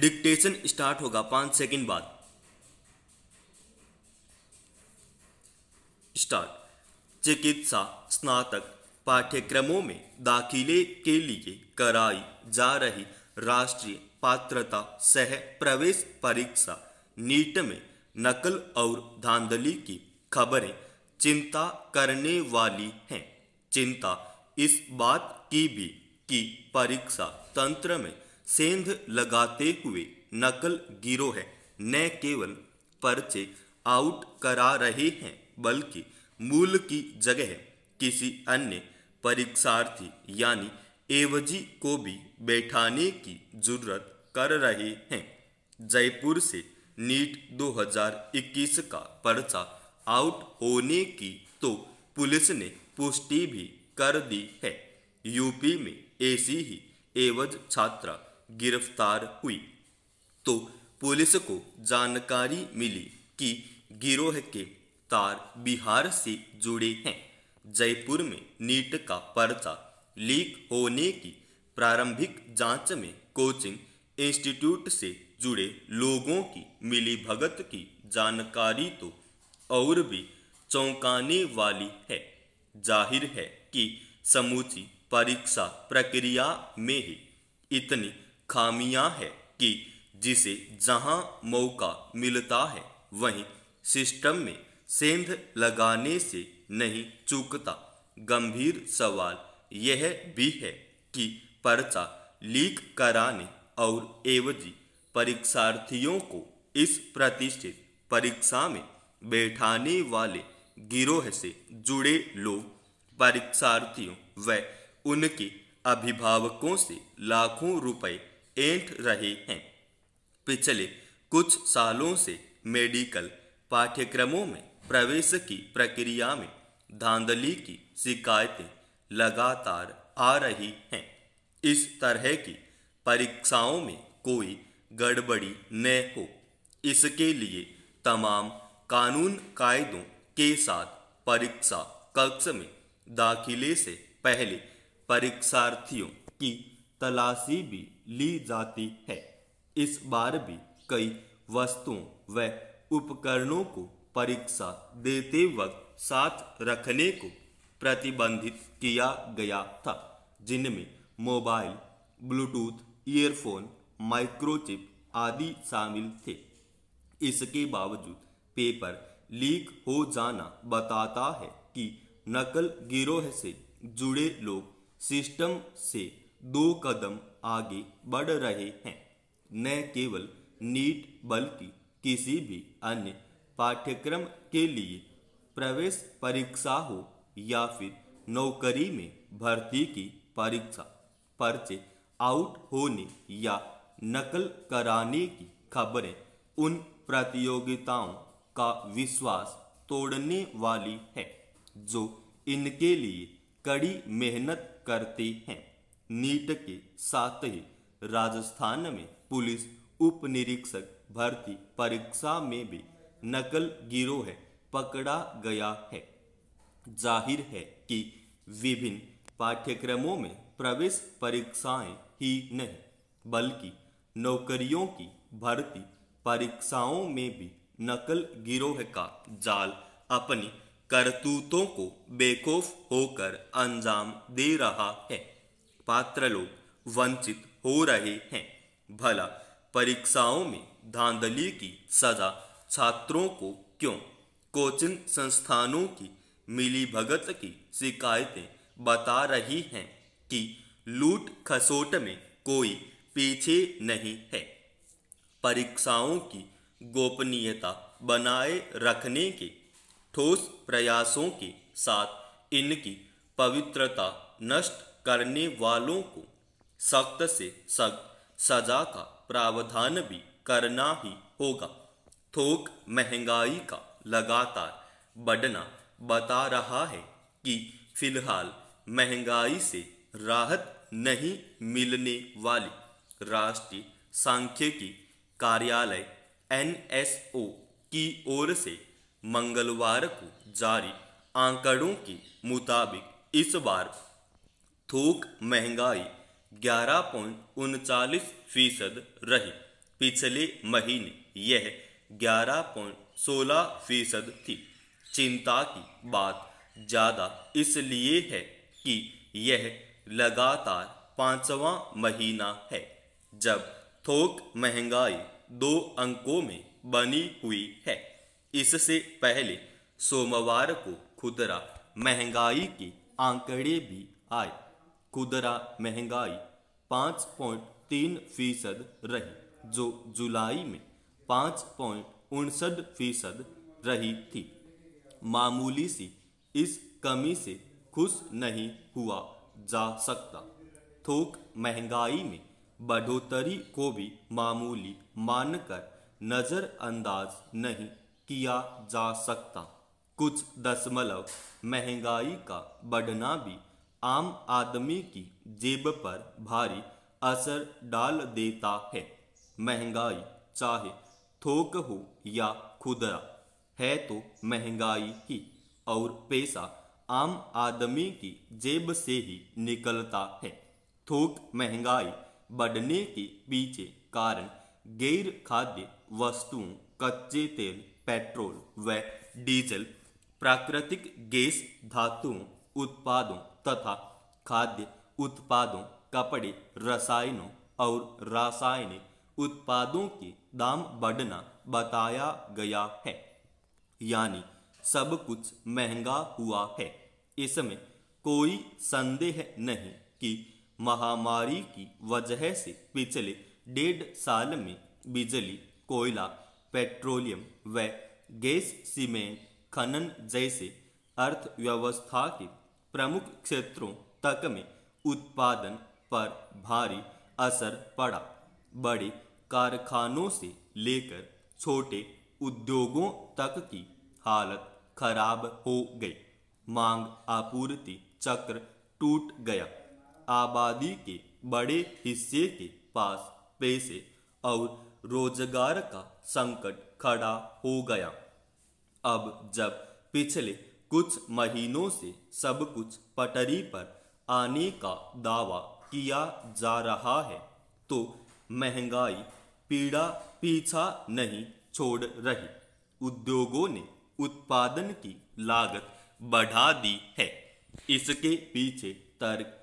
dictation start होगा पांच second बाद स्टार्ट चिकित्सा स्नातक पाठ्यक्रमों में दाखिले के लिए कराई जा रही राष्ट्रीय पात्रता सह प्रवेश परीक्षा नीट में नकल और धांधली की खबरें चिंता करने वाली हैं चिंता इस बात की भी कि परीक्षा तंत्र में सेंध लगाते हुए नकल गिरोह न केवल पर्चे आउट करा रहे हैं बल्कि मूल की जगह किसी अन्य परीक्षार्थी यानी एवजी को भी बैठाने की जरूरत कर रहे हैं जयपुर से नीट 2021 का पर्चा आउट होने की तो पुलिस ने पुष्टि भी कर दी है यूपी में ऐसी ही एवज छात्रा गिरफ्तार हुई तो पुलिस को जानकारी मिली कि गिरोह के तार बिहार से जुड़े हैं जयपुर में नीट का पर्चा लीक होने की प्रारंभिक जांच में कोचिंग इंस्टीट्यूट से जुड़े लोगों की मिली भगत की जानकारी तो और भी चौंकाने वाली है जाहिर है कि समूची परीक्षा प्रक्रिया में ही इतनी खामियां है कि जिसे जहां मौका मिलता है वहीं सिस्टम में सेंध लगाने से नहीं चूकता गंभीर सवाल यह भी है कि पर्चा लीक कराने और एवजी परीक्षार्थियों को इस प्रतिष्ठित परीक्षा में बैठाने वाले गिरोह से जुड़े लोग परीक्षार्थियों व उनके अभिभावकों से लाखों रुपए एंट रहे हैं पिछले कुछ सालों से मेडिकल पाठ्यक्रमों में प्रवेश की प्रक्रिया में धांधली की शिकायतें लगातार आ रही हैं इस तरह की परीक्षाओं में कोई गड़बड़ी न हो इसके लिए तमाम कानून कायदों के साथ परीक्षा कक्ष में दाखिले से पहले परीक्षार्थियों की तलाशी भी ली जाती है इस बार भी कई वस्तुओं व उपकरणों को परीक्षा देते वक्त साथ रखने को प्रतिबंधित किया गया था जिनमें मोबाइल ब्लूटूथ ईयरफोन माइक्रोचिप आदि शामिल थे इसके बावजूद पेपर लीक हो जाना बताता है कि नकल गिरोह से जुड़े लोग सिस्टम से दो कदम आगे बढ़ रहे हैं न केवल नीट बल्कि किसी भी अन्य पाठ्यक्रम के लिए प्रवेश परीक्षा हो या फिर नौकरी में भर्ती की परीक्षा पर्चे आउट होने या नकल कराने की खबरें उन प्रतियोगिताओं का विश्वास तोड़ने वाली है जो इनके लिए कड़ी मेहनत करते हैं नीट के साथ ही राजस्थान में पुलिस उप निरीक्षक भर्ती परीक्षा में भी नकल गिरोह पकड़ा गया है जाहिर है कि विभिन्न पाठ्यक्रमों में प्रवेश परीक्षाएं ही नहीं बल्कि नौकरियों की भर्ती परीक्षाओं में भी नकल गिरोह का जाल अपनी करतूतों को बेखौफ होकर अंजाम दे रहा है पात्र लोग वंचित हो रहे हैं भला परीक्षाओं में धांधली की सजा छात्रों को क्यों कोचिंग संस्थानों की मिली भगत की शिकायतें बता रही हैं कि लूट खसोट में कोई पीछे नहीं है परीक्षाओं की गोपनीयता बनाए रखने के ठोस प्रयासों के साथ इनकी पवित्रता नष्ट करने वालों को सख्त से सख्त सजा का प्रावधान भी करना ही होगा थोक महंगाई का लगातार बढ़ना बता रहा है कि फिलहाल महंगाई से राहत नहीं मिलने वाली राष्ट्रीय सांख्यिकी कार्यालय एनएसओ की ओर से मंगलवार को जारी आंकड़ों के मुताबिक इस बार थोक महंगाई ग्यारह पॉइंट उनचालीस फीसद रही पिछले महीने यह ग्यारह पॉइंट सोलह फीसद थी चिंता की बात ज़्यादा इसलिए है कि यह लगातार पांचवा महीना है जब थोक महंगाई दो अंकों में बनी हुई है इससे पहले सोमवार को खुदरा महंगाई के आंकड़े भी आए खुदरा महंगाई पाँच पॉइंट तीन फीसद रही जो जुलाई में पाँच पॉइंट उनसठ फीसद रही थी मामूली सी इस कमी से खुश नहीं हुआ जा सकता थोक महंगाई में बढ़ोतरी को भी मामूली मानकर नज़रअंदाज नहीं किया जा सकता कुछ दशमलव महंगाई का बढ़ना भी आम आदमी की जेब पर भारी असर डाल देता है महंगाई चाहे थोक हो या खुदरा है तो महंगाई ही और पैसा आम आदमी की जेब से ही निकलता है थोक महंगाई बढ़ने के पीछे कारण गैर खाद्य वस्तुओं कच्चे तेल पेट्रोल व डीजल प्राकृतिक गैस धातुओं उत्पादों तथा खाद्य उत्पादों कपड़े रसायनों और रासायनिक उत्पादों के दाम बढ़ना बताया गया है यानी सब कुछ महंगा हुआ है इसमें कोई संदेह नहीं कि महामारी की वजह से पिछले डेढ़ साल में बिजली कोयला पेट्रोलियम व गैस सीमेंट खनन जैसे अर्थव्यवस्था के प्रमुख क्षेत्रों तक में उत्पादन पर भारी असर पड़ा बड़े कारखानों से लेकर छोटे उद्योगों तक की हालत खराब हो गई मांग आपूर्ति चक्र टूट गया आबादी के बड़े हिस्से के पास पैसे और रोजगार का संकट खड़ा हो गया अब जब पिछले कुछ महीनों से सब कुछ पटरी पर आने का दावा किया जा रहा है तो महंगाई पीड़ा पीछा नहीं छोड़ रही उद्योगों ने उत्पादन की लागत बढ़ा दी है इसके पीछे तर्क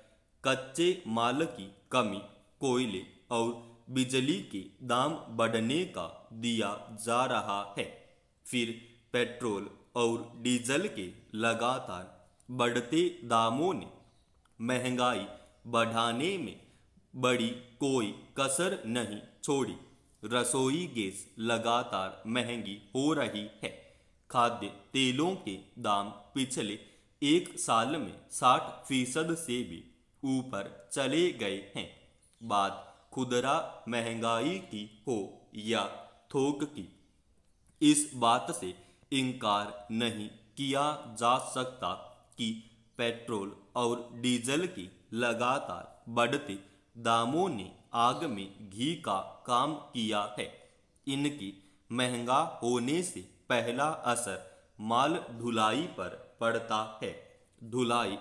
कच्चे माल की कमी कोयले और बिजली के दाम बढ़ने का दिया जा रहा है फिर पेट्रोल और डीजल के लगातार बढ़ते दामों ने महंगाई बढ़ाने में बड़ी कोई कसर नहीं छोड़ी रसोई गैस लगातार महंगी हो रही है खाद्य तेलों के दाम पिछले एक साल में साठ फीसद से भी ऊपर चले गए हैं बात खुदरा महंगाई की हो या थोक की इस बात से इनकार नहीं किया जा सकता कि पेट्रोल और डीजल की लगातार बढ़ते दामों ने आग में घी का काम किया है इनकी महंगा होने से पहला असर माल धुलाई पर पड़ता है धुलाई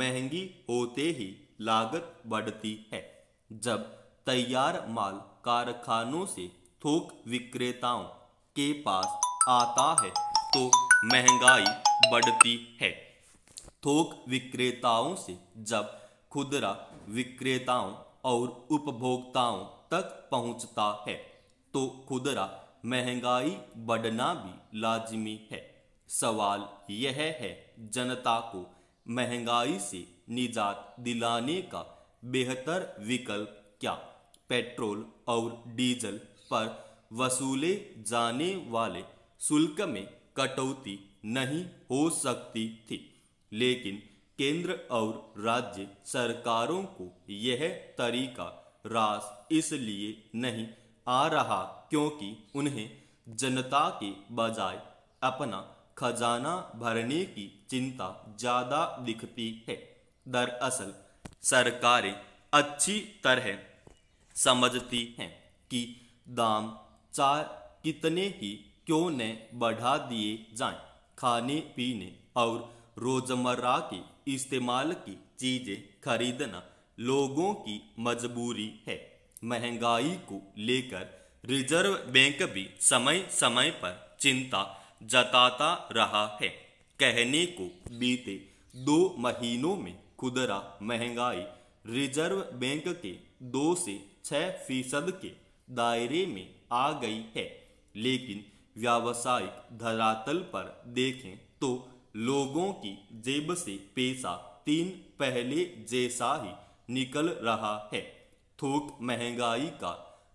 महंगी होते ही लागत बढ़ती है जब तैयार माल कारखानों से थोक विक्रेताओं के पास आता है तो महंगाई बढ़ती है थोक विक्रेताओं से जब खुदरा विक्रेताओं और उपभोक्ताओं तक पहुंचता है तो खुदरा महंगाई बढ़ना भी लाजमी है सवाल यह है जनता को महंगाई से निजात दिलाने का बेहतर विकल्प क्या पेट्रोल और डीजल पर वसूले जाने वाले शुल्क में कटौती नहीं हो सकती थी लेकिन केंद्र और राज्य सरकारों को यह तरीका रास इसलिए नहीं आ रहा क्योंकि उन्हें जनता के बजाय अपना खजाना भरने की चिंता ज़्यादा दिखती है दरअसल सरकारें अच्छी तरह समझती हैं कि दाम चार कितने ही क्यों न बढ़ा दिए जाएं खाने पीने और रोजमर्रा के इस्तेमाल की चीज़ें खरीदना लोगों की मजबूरी है महंगाई को लेकर रिजर्व बैंक भी समय समय पर चिंता जताता रहा है कहने को बीते दो महीनों में खुदरा महंगाई रिजर्व बैंक के दो से छः फीसद के दायरे में आ गई है लेकिन व्यावसायिक धरातल पर देखें तो लोगों की जेब से पैसा तीन पहले जैसा ही निकल रहा है थोक महंगाई का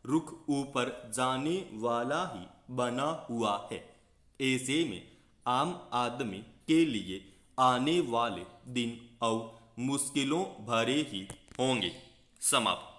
रुख ऊपर जाने वाला ही बना हुआ है ऐसे में आम आदमी के लिए आने वाले दिन और मुश्किलों भरे ही होंगे समाप्त